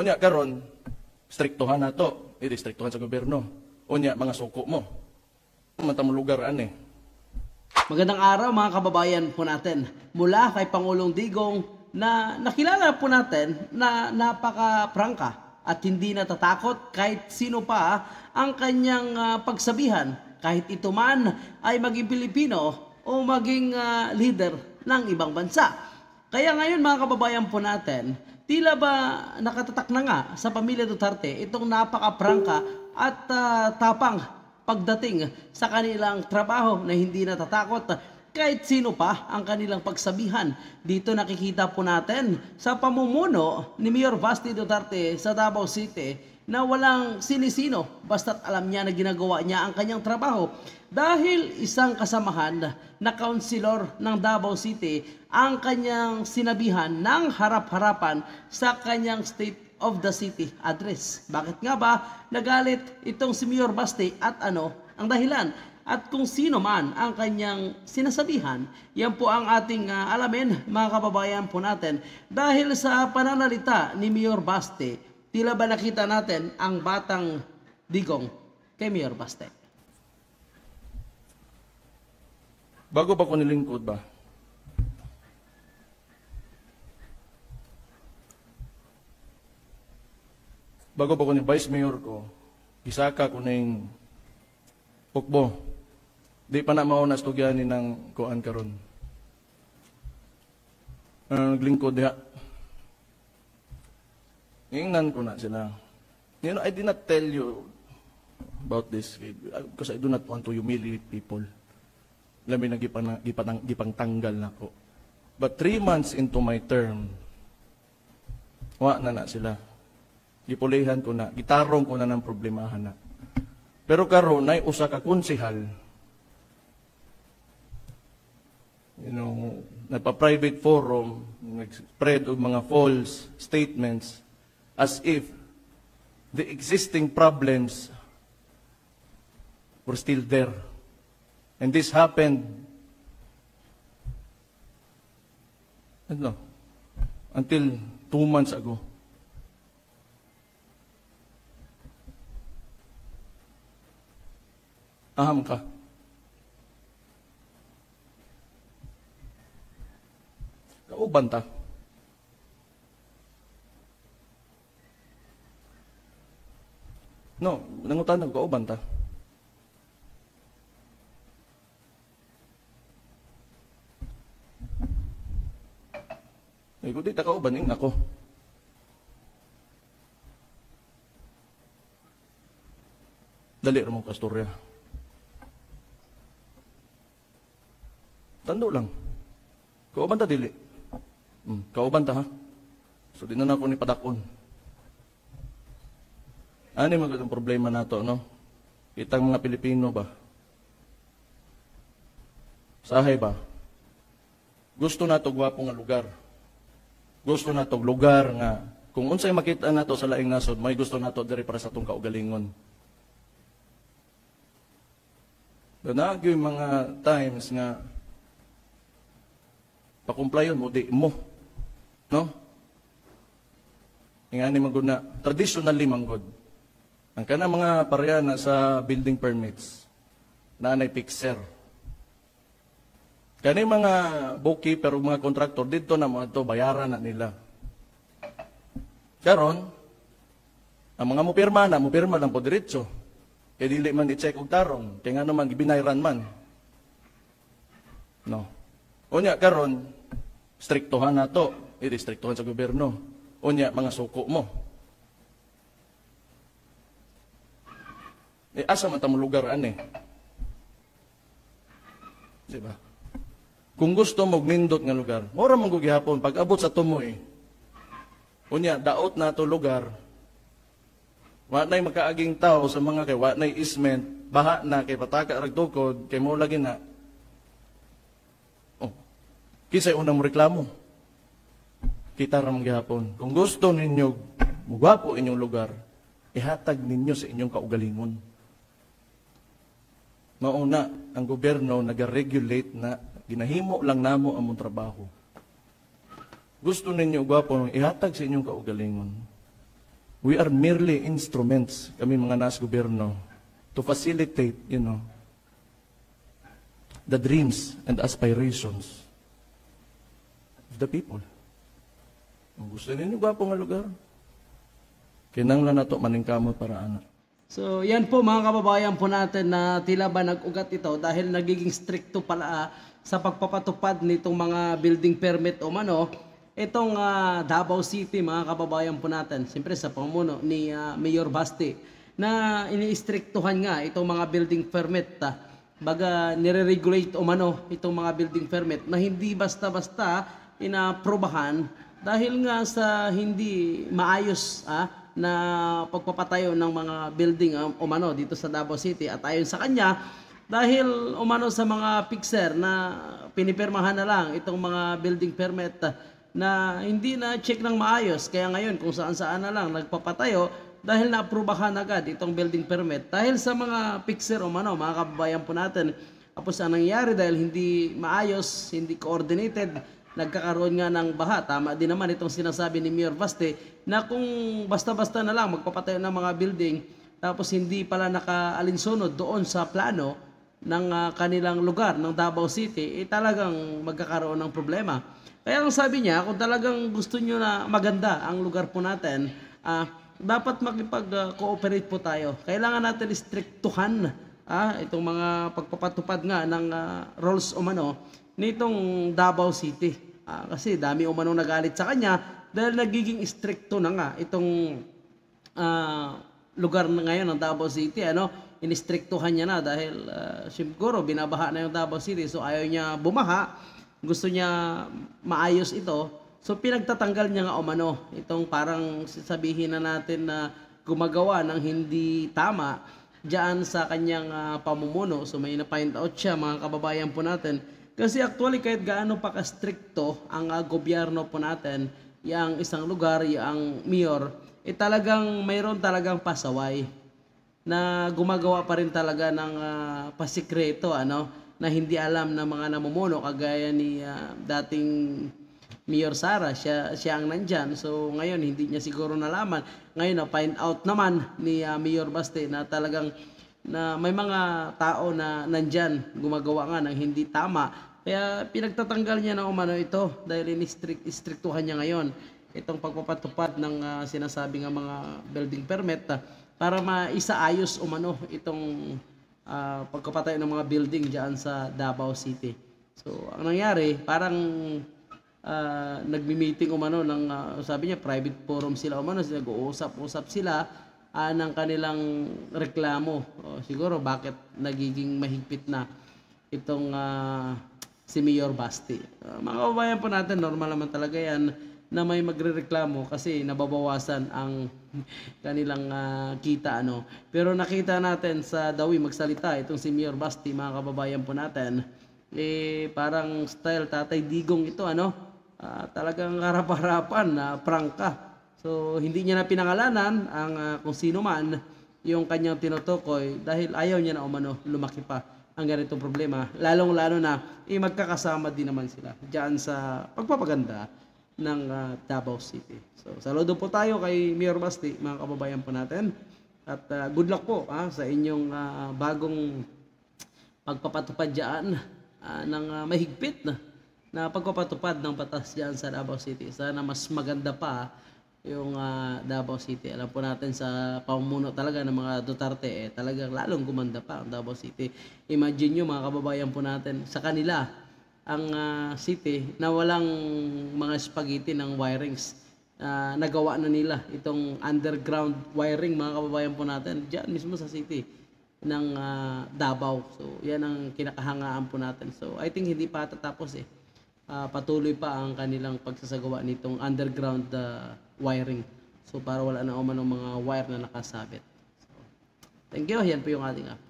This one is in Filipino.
Unya karon striktuhan nato, idi striktuhan sa gobyerno. Unya mga suko mo. Mantamong lugar ani. Magandang araw mga kababayan po natin. Mula kay Pangulong Digong na nakilala po natin na napaka-prangka at hindi natatakot kahit sino pa ang kanyang uh, pagsabihan kahit ito man ay maging Pilipino o maging uh, leader ng ibang bansa. Kaya ngayon mga kababayan po natin, Tila ba nakatatak na nga sa pamilya Duterte itong napaka-prangka at uh, tapang pagdating sa kanilang trabaho na hindi natatakot kahit sino pa ang kanilang pagsabihan. Dito nakikita po natin sa pamumuno ni Mayor Vasti Duterte sa Davao City na walang sinisino basta't alam niya na ginagawa niya ang kanyang trabaho. Dahil isang kasamahan na kaunsilor ng Davao City ang kanyang sinabihan ng harap-harapan sa kanyang State of the City address. Bakit nga ba nagalit itong si Mayor Baste at ano ang dahilan? At kung sino man ang kanyang sinasabihan, yan po ang ating uh, alamin mga kababayan po natin. Dahil sa pananalita ni Mayor Baste, Tila ba nakita natin ang batang digong kay Mayor Baste? Bago pa ko nilingkod ba? Bago pa ko ni Vice Mayor ko, gisaka ko na yung pukbo. Di pa na mauna stugyanin ng kuan karon. Uh, naglingkod diha ingnan ko na sila. You know, I did not tell you about this because I do not want to humiliate people. Lami na gipang, gipang, gipang tanggal na ko. But three months into my term, wa na na sila. Gipulihan ko na, gitarong ko na ng problemahan na. Pero karon ay usa ka konsehal. You know, nagpa-private forum, nag-spread og mga false statements as if the existing problems were still there. And this happened, know, until two months ago. Aham ka. Kauban ta. No, nangutan ko kauban ta. Ay, kundi ta kauban ing ako. Dali ra mo kastorya. Tando lang. Kauban ta dili. Hmm, kauban ta ha. So di na na ako ni padakon. Ano yung mga problema nato, no? Itang mga Pilipino ba? Sahay ba? Gusto nato gwapo nga lugar. Gusto nato lugar nga kung unsay makita nato sa laing nasod, may gusto nato diri para sa atong kaugalingon. Danagyo yung mga times nga pakumplayon mo, di mo. No? Nga magod Maguna, traditionally manggod. Ang kana mga pareha na sa building permits na nay fixer. Kani mga bookkeeper ug mga contractor dito na mga to bayaran na nila. Karon ang mga mupirma na mupirma lang po diretso. Kay dili man i-check og tarong kay ngano man gibinayran man. No. Unya karon striktuhan nato, i-striktuhan sa gobyerno. Unya mga suko mo. Eh, asa man tamong lugar ani? Di ba? Kung gusto mo nindot nga lugar, mora man gihapon pag abot sa tumoy. Eh. Unya daot na to lugar. Wa nay makaaging tao sa mga kay wa nay isment, baha na kay pataka rag tukod kay mo lagi na. Oh. Kisay unang mo reklamo. Kita ra gihapon. Kung gusto ninyo mugwapo inyong lugar, ihatag ninyo sa inyong kaugalingon mauna ang gobyerno nag-regulate na ginahimo lang namo ang mong trabaho. Gusto ninyo, gwapo, ihatag sa inyong kaugalingon. We are merely instruments, kami mga nas gobyerno, to facilitate, you know, the dreams and aspirations of the people. Ang Gusto ninyo, gwapo nga lugar. Kinang lang na ito, maningkamot para anak. So, yan po mga kababayan po natin na tila ba nag-ugat ito dahil nagiging stricto pala uh, sa pagpapatupad nitong mga building permit o mano itong uh, Davao City mga kababayan po natin. Siyempre sa pamuno ni uh, Mayor Basti na iniistriktuhan nga itong mga building permit. Uh, baga nire-regulate o mano itong mga building permit na hindi basta-basta inaprobahan dahil nga sa hindi maayos ah, na pagpapatayo ng mga building um, umano dito sa Davao City at ayon sa kanya dahil umano sa mga fixer na pinipirmahan na lang itong mga building permit uh, na hindi na check ng maayos kaya ngayon kung saan saan na lang nagpapatayo dahil naaprubahan agad itong building permit dahil sa mga fixer umano mga kababayan po natin tapos ang nangyari dahil hindi maayos hindi coordinated nagkakaroon nga ng baha. Tama din naman itong sinasabi ni Mayor Vaste na kung basta-basta na lang magpapatayo ng mga building tapos hindi pala nakaalinsunod doon sa plano ng ah, kanilang lugar ng Davao City, eh talagang magkakaroon ng problema. Kaya ang sabi niya, kung talagang gusto niyo na maganda ang lugar po natin, uh, dapat makipag-cooperate ah, po tayo. Kailangan natin istriktuhan ah, itong mga pagpapatupad nga ng uh, ah, rules umano nitong Davao City. Ah, kasi dami umano nagalit sa kanya dahil nagiging stricto na nga itong uh, lugar na ngayon ng Davao City. Ano, inistriktuhan niya na dahil uh, siguro binabaha na yung Davao City. So ayaw niya bumaha. Gusto niya maayos ito. So pinagtatanggal niya nga umano itong parang sabihin na natin na gumagawa ng hindi tama diyan sa kanyang uh, pamumuno. So may na-find out siya mga kababayan po natin. Kasi actually kahit gaano pa ka-stricto ang uh, gobyerno po natin, yung isang lugar, yung mayor, eh talagang mayroon talagang pasaway na gumagawa pa rin talaga ng uh, pasikreto ano na hindi alam ng mga namumuno kagaya ni uh, dating Mayor Sara, siya, siya ang nandyan. So ngayon, hindi niya siguro nalaman. Ngayon, na-find out naman ni uh, Mayor Baste na talagang na may mga tao na nandyan gumagawa nga ng hindi tama. Kaya pinagtatanggal niya na umano ito dahil in-strictuhan niya ngayon itong pagpapatupad ng uh, sinasabi ng mga building permit uh, para maisaayos umano itong uh, pagkapatay ng mga building diyan sa Davao City. So, ang nangyari, parang uh, nagmi-meeting umano ng uh, sabi niya private forum sila umano sila nag-uusap-usap sila uh, ng kanilang reklamo. Uh, siguro bakit nagiging mahigpit na itong uh, si Mayor Basti. Uh, mga kababayan po natin, normal naman talaga yan na may magrereklamo kasi nababawasan ang kanilang uh, kita ano. Pero nakita natin sa Dawi magsalita itong si Mayor Basti mga kababayan po natin eh parang style Tatay Digong ito ano uh, talagang harap-harapan na uh, prangka. So hindi niya na pinangalanan ang uh, kung sino man yung kanyang tinutukoy dahil ayaw niya na umano lumaki pa ang ganitong problema. Lalong-lalo na eh, magkakasama din naman sila diyan sa pagpapaganda ng uh, Davao City. So saludo po tayo kay Mayor Basti, mga kababayan po natin. At uh, good luck po ah, sa inyong uh, bagong pagpapatupad dyan uh, ng uh, mahigpit na na pagpapatupad ng batas diyan sa Davao City. Sana mas maganda pa yung uh, Davao City. Alam po natin sa pamumuno talaga ng mga Duterte, eh, talagang lalong gumanda pa ang Davao City. Imagine nyo mga kababayan po natin, sa kanila, ang uh, city na walang mga spaghetti ng wirings. Uh, nagawa na nila itong underground wiring mga kababayan po natin diyan mismo sa city ng uh, Davao. So, yan ang kinakahangaan po natin. So, I think hindi pa tatapos eh uh, patuloy pa ang kanilang pagsasagawa nitong underground uh, wiring. So para wala na umanong mga wire na nakasabit. So, thank you. Yan po yung ating update.